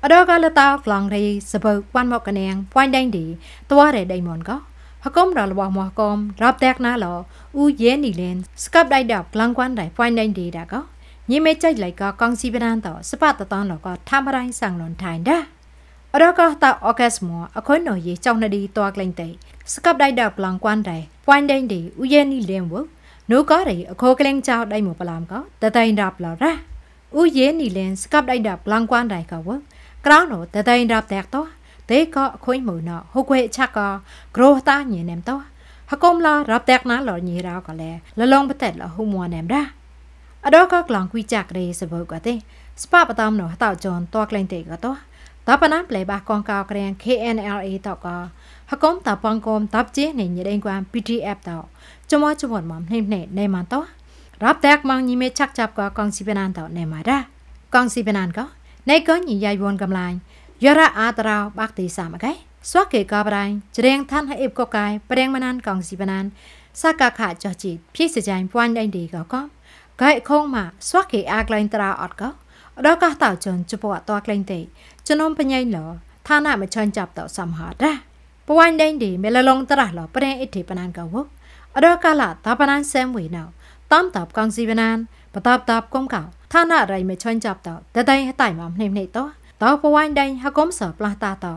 ở đó có lơ tao lòng thì sập quan một cái nàng quan đang đi tua để đầy mòn có họ cũng rồi bỏ mò com rập tẹt na lọ u dễ đi lên scap đây đọc lăng quan đại quan đang đi đã có nhí mấy chơi lại có con si bên an tỏ sắp tao tao nó có tham ra sang lòn thải đó ở đó có tao orgasm ở khối nội gì trong nơi đi tua lên tệ scap đây đọc lăng quan đại quan đang đi u dễ đi lên vớt nếu có thì khô cái lên trao đây một bà làm có tờ tay đọc là ra u dễ đi lên scap đây đọc lăng quan đại có. vớt ក្រោនោះតតែងរាប់តែកតោទេក៏អខុញមើណោហុកវេឆាក់ក៏គ្រោះតាញីណេមតោហកុំឡរាប់តែកណាលញីរោក៏លែលលងបតែលហុមួណេមរ៉ាអដោក៏ក្លងគួយចាក់រេសវើក៏ទេ ស្ប៉បតំនោះតោចនតក្លែងទេក៏តោតបណាប្លេបាកងកោក្រៀង KNLA តកហកុំតបងកុំតបជិះនៃញេដេងគួម PDF តចមចមមនេះនេះនៃម៉ាន់តរាប់តែកម៉ងញីមេឆាក់ចាប់កកងស៊ីបណានតនៃម៉ារ៉ាកងស៊ីបណានក៏នៃកូនញ៉ៃវនកំឡាញ់យរ៉ាអាតរោបាក់ទីសាមកែស្វះគេកបរ៉ៃច្រៀងឋានហៃអ៊ីបកកាយព្រៀងមណានកងស៊ីបណានសាកាខាចោះជីភីសចាញ់ពួនដៃឌីកកកែខងមកស្វះគេអាក្លែងត្រាអត់កោដល់កោះតោជនជពអតក្លែងទេចំណុំបញៃលឋានៈមជនចាប់តោសំហតរ៉ាពួនដៃឌីមេលឡងត្រាស់លព្រៀងអ៊ីធីបណានកោវអដល់កាលាតបណានសែមវីណោតំតបកងស៊ីបណានបតបតបកុំកោឋានៈរៃមិនចាញ់ចាប់តោតតែតៃមកនេះនេះតោតោពវ៉ាញ់ដៃហកុំសើផ្លាស់តាតោ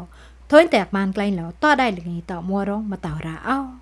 ធុញតែកបានក្លែងលោតោដៃលងីតោមួរងមកតោរ៉ោ